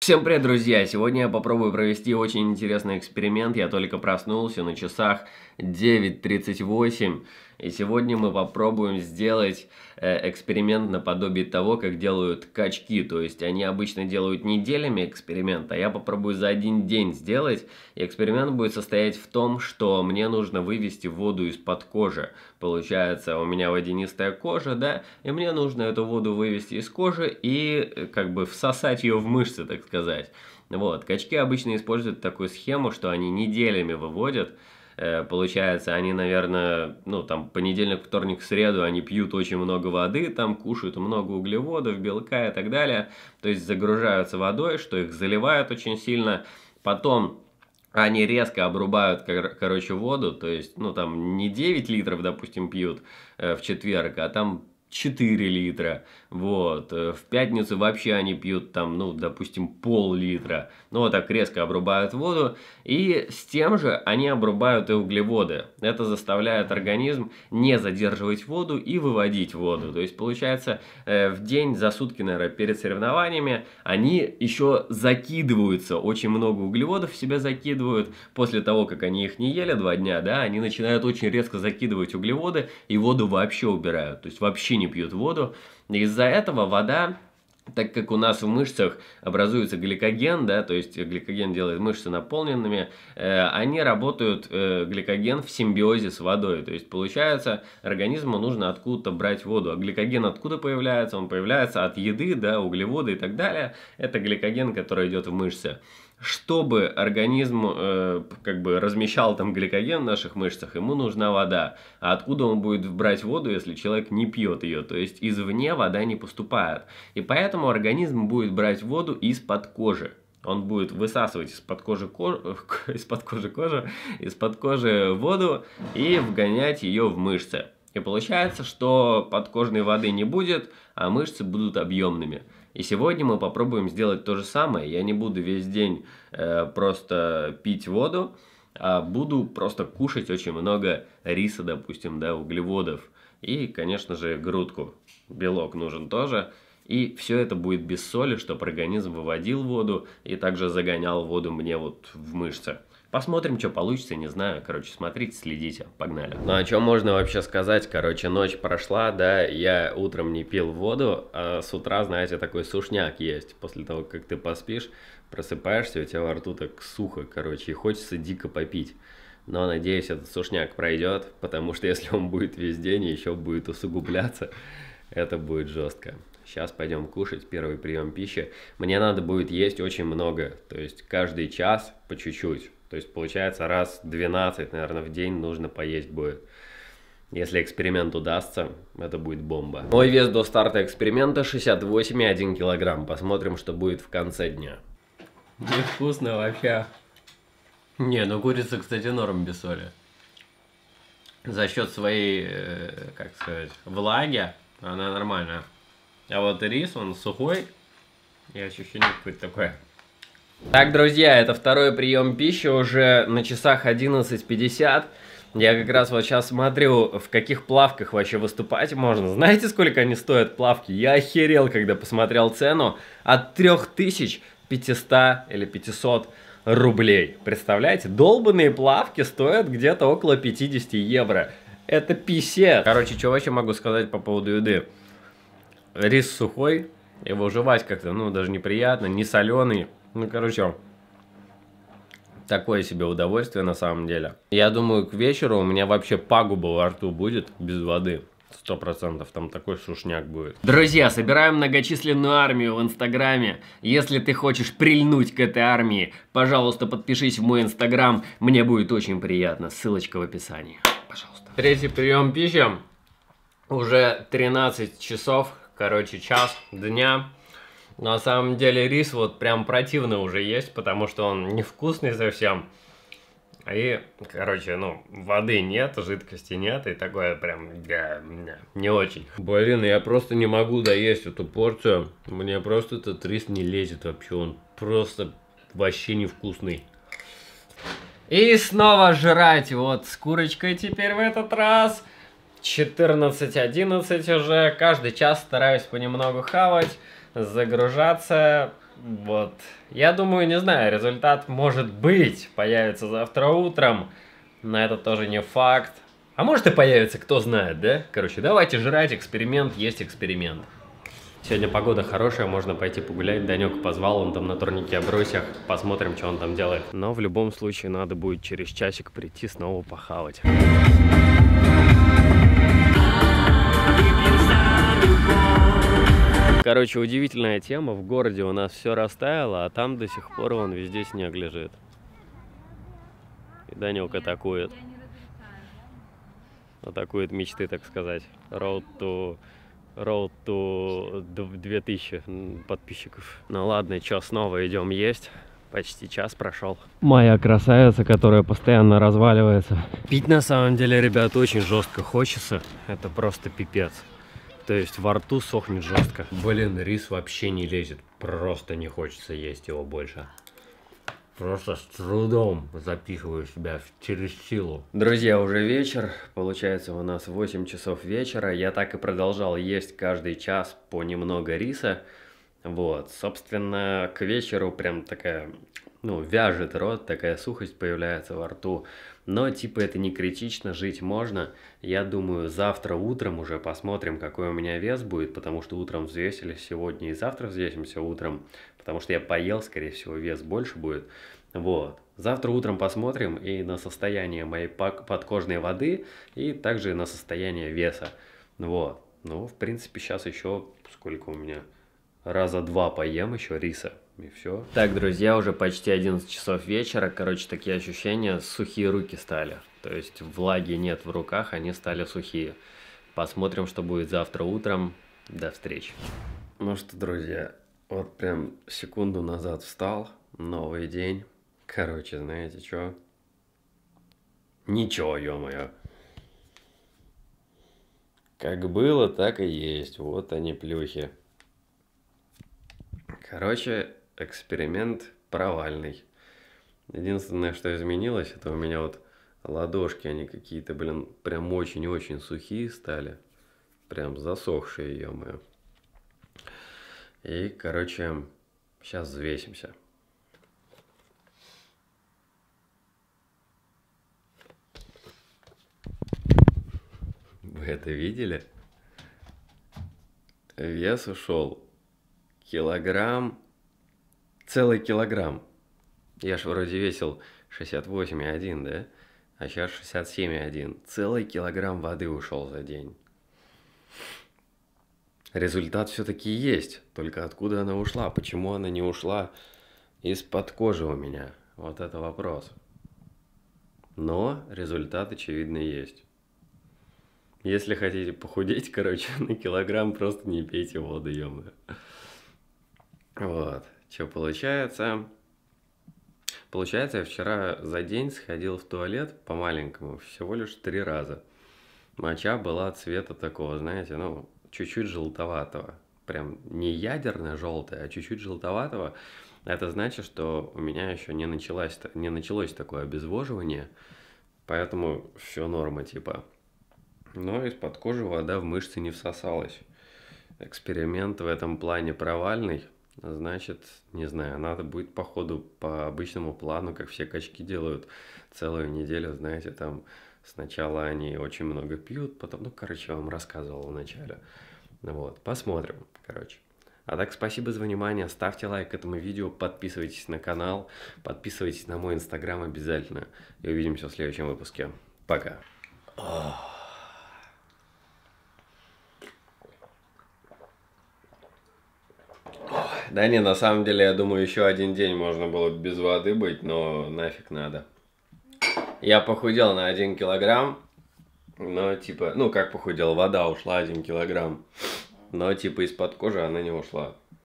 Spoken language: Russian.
Всем привет, друзья! Сегодня я попробую провести очень интересный эксперимент. Я только проснулся на часах 9.38. И сегодня мы попробуем сделать э, эксперимент наподобие того, как делают качки. То есть они обычно делают неделями эксперимент, а я попробую за один день сделать. И эксперимент будет состоять в том, что мне нужно вывести воду из-под кожи. Получается, у меня водянистая кожа, да, и мне нужно эту воду вывести из кожи и э, как бы всосать ее в мышцы, так сказать. Вот, качки обычно используют такую схему, что они неделями выводят Э, получается, они, наверное, ну, там, понедельник, вторник, среду, они пьют очень много воды, там, кушают много углеводов, белка и так далее. То есть загружаются водой, что их заливают очень сильно. Потом они резко обрубают, кор короче, воду, то есть, ну, там, не 9 литров, допустим, пьют э, в четверг, а там 4 литра, вот, э, в пятницу вообще они пьют там, ну, допустим, пол-литра, ну, вот так резко обрубают воду, и с тем же они обрубают и углеводы. Это заставляет организм не задерживать воду и выводить воду, то есть, получается, э, в день, за сутки, наверное, перед соревнованиями они еще закидываются, очень много углеводов в себя закидывают, после того, как они их не ели два дня, да, они начинают очень резко закидывать углеводы и воду вообще убирают, то есть, вообще не пьют воду. Из-за этого вода так как у нас в мышцах образуется гликоген, да, то есть гликоген делает мышцы наполненными, э, они работают, э, гликоген в симбиозе с водой. То есть получается, организму нужно откуда-то брать воду. А гликоген откуда появляется? Он появляется от еды, да, углеводы и так далее. Это гликоген, который идет в мышцы чтобы организм э, как бы размещал там гликоген в наших мышцах, ему нужна вода. А откуда он будет брать воду, если человек не пьет ее? То есть извне вода не поступает. И поэтому организм будет брать воду из-под кожи. Он будет высасывать из-под кожи, кожу, из-под кожи, кожи, из-под кожи воду и вгонять ее в мышцы. И получается, что подкожной воды не будет, а мышцы будут объемными. И сегодня мы попробуем сделать то же самое. Я не буду весь день э, просто пить воду, а буду просто кушать очень много риса, допустим, да, углеводов. И, конечно же, грудку. Белок нужен тоже. И все это будет без соли, чтобы организм выводил воду и также загонял воду мне вот в мышцы. Посмотрим, что получится, не знаю. Короче, смотрите, следите. Погнали. Ну, а что можно вообще сказать? Короче, ночь прошла, да, я утром не пил воду, а с утра, знаете, такой сушняк есть. После того, как ты поспишь, просыпаешься, у тебя во рту так сухо, короче, и хочется дико попить. Но, надеюсь, этот сушняк пройдет, потому что если он будет весь день и еще будет усугубляться, это будет жестко. Сейчас пойдем кушать, первый прием пищи. Мне надо будет есть очень много, то есть каждый час по чуть-чуть то есть получается раз 12, наверное, в день нужно поесть будет. Если эксперимент удастся, это будет бомба. Мой вес до старта эксперимента 68,1 килограмм. Посмотрим, что будет в конце дня. Не вкусно вообще. Не, ну курица, кстати, норм без соли. За счет своей, э, как сказать, влаги она нормальная. А вот рис, он сухой и ощущение какое-то такое так, друзья, это второй прием пищи уже на часах 11.50. Я как раз вот сейчас смотрю, в каких плавках вообще выступать можно. Знаете, сколько они стоят, плавки? Я охерел, когда посмотрел цену. От 3500 или 500 рублей. Представляете? Долбанные плавки стоят где-то около 50 евро. Это писец. Короче, что вообще могу сказать по поводу еды? Рис сухой, его жевать как-то, ну, даже неприятно, не соленый. Ну, короче, такое себе удовольствие на самом деле. Я думаю, к вечеру у меня вообще пагуба во рту будет без воды. Сто процентов там такой сушняк будет. Друзья, собираем многочисленную армию в инстаграме. Если ты хочешь прильнуть к этой армии, пожалуйста, подпишись в мой инстаграм. Мне будет очень приятно. Ссылочка в описании. Пожалуйста. Третий прием пищи. Уже 13 часов, короче, час дня. На самом деле рис вот прям противно уже есть, потому что он невкусный совсем. И, короче, ну, воды нет, жидкости нет, и такое прям для меня не очень. Блин, я просто не могу доесть эту порцию. Мне просто этот рис не лезет вообще, он просто вообще невкусный. И снова жрать, вот, с курочкой теперь в этот раз. 14:11 уже, каждый час стараюсь понемногу хавать загружаться. Вот. Я думаю, не знаю, результат может быть появится завтра утром, но это тоже не факт. А может и появится, кто знает, да? Короче, давайте жрать, эксперимент есть эксперимент. Сегодня погода хорошая, можно пойти погулять. Данек позвал, он там на турнике бросях. Посмотрим, что он там делает. Но в любом случае надо будет через часик прийти снова похавать. Короче, удивительная тема. В городе у нас все растаяло, а там до сих пор он везде снег лежит. И Данилка атакует. Атакует мечты, так сказать. Road to... Road to 2000 подписчиков. Ну ладно, что, снова идем есть. Почти час прошел. Моя красавица, которая постоянно разваливается. Пить на самом деле, ребят, очень жестко хочется. Это просто пипец. То есть во рту сохнет жестко. Блин, рис вообще не лезет. Просто не хочется есть его больше. Просто с трудом запихиваю себя через силу. Друзья, уже вечер. Получается у нас 8 часов вечера. Я так и продолжал есть каждый час по немного риса. Вот, собственно, к вечеру прям такая, ну, вяжет рот, такая сухость появляется во рту. Но типа это не критично, жить можно. Я думаю, завтра утром уже посмотрим, какой у меня вес будет, потому что утром взвесили сегодня и завтра взвесимся утром, потому что я поел, скорее всего, вес больше будет. Вот. Завтра утром посмотрим и на состояние моей подкожной воды, и также на состояние веса. Вот. Ну, в принципе, сейчас еще, сколько у меня, раза два поем еще риса, и все. Так, друзья, уже почти 11 часов вечера. Короче, такие ощущения, сухие руки стали. То есть влаги нет в руках, они стали сухие. Посмотрим, что будет завтра утром. До встречи. Ну что, друзья, вот прям секунду назад встал, новый день. Короче, знаете что? Ничего, ё-моё. Как было, так и есть. Вот они, плюхи. Короче, эксперимент провальный. Единственное, что изменилось, это у меня вот ладошки, они какие-то, блин, прям очень-очень сухие стали. Прям засохшие, ё-моё. И, короче, сейчас взвесимся. Вы это видели? Вес ушел килограмм целый килограмм. Я ж вроде весил 68,1, да? А сейчас 67,1. Целый килограмм воды ушел за день. Результат все-таки есть, только откуда она ушла, почему она не ушла из-под кожи у меня, вот это вопрос. Но результат, очевидно, есть. Если хотите похудеть, короче, на килограмм просто не пейте воду, ё Вот. Что получается? Получается, я вчера за день сходил в туалет по-маленькому всего лишь три раза. Моча была цвета такого, знаете, ну, чуть-чуть желтоватого. Прям не ядерно желтая, а чуть-чуть желтоватого. Это значит, что у меня еще не, началось, не началось такое обезвоживание, поэтому все норма типа. Но из-под кожи вода в мышцы не всосалась. Эксперимент в этом плане провальный – Значит, не знаю, надо будет по ходу, по обычному плану, как все качки делают целую неделю, знаете, там сначала они очень много пьют, потом, ну, короче, я вам рассказывал вначале. Вот, посмотрим, короче. А так, спасибо за внимание, ставьте лайк этому видео, подписывайтесь на канал, подписывайтесь на мой инстаграм обязательно. И увидимся в следующем выпуске. Пока. Да не, на самом деле, я думаю, еще один день можно было без воды быть, но нафиг надо. Я похудел на один килограмм, но типа, ну как похудел, вода ушла один килограмм, но типа из-под кожи она не ушла.